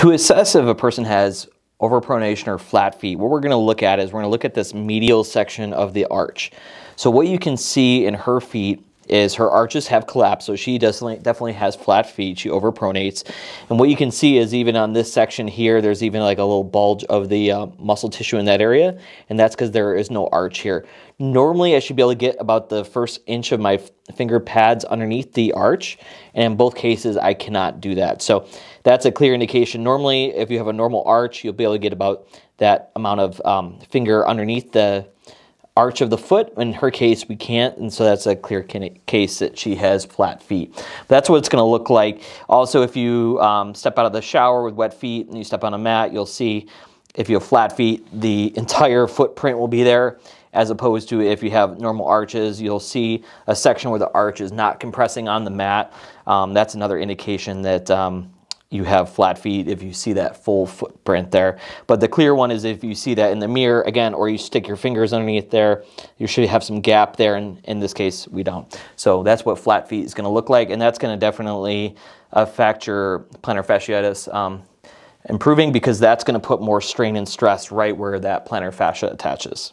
To assess if a person has overpronation or flat feet, what we're gonna look at is we're gonna look at this medial section of the arch. So what you can see in her feet is her arches have collapsed, so she definitely, definitely has flat feet. She overpronates. And what you can see is even on this section here, there's even like a little bulge of the uh, muscle tissue in that area, and that's because there is no arch here. Normally, I should be able to get about the first inch of my finger pads underneath the arch, and in both cases, I cannot do that. So that's a clear indication. Normally, if you have a normal arch, you'll be able to get about that amount of um, finger underneath the arch of the foot. In her case, we can't, and so that's a clear case that she has flat feet. But that's what it's going to look like. Also, if you um, step out of the shower with wet feet and you step on a mat, you'll see if you have flat feet, the entire footprint will be there as opposed to if you have normal arches, you'll see a section where the arch is not compressing on the mat. Um, that's another indication that um, you have flat feet if you see that full footprint there. But the clear one is if you see that in the mirror again, or you stick your fingers underneath there, you should have some gap there. And in this case, we don't. So that's what flat feet is going to look like. And that's going to definitely affect your plantar fasciitis um, improving because that's going to put more strain and stress right where that plantar fascia attaches.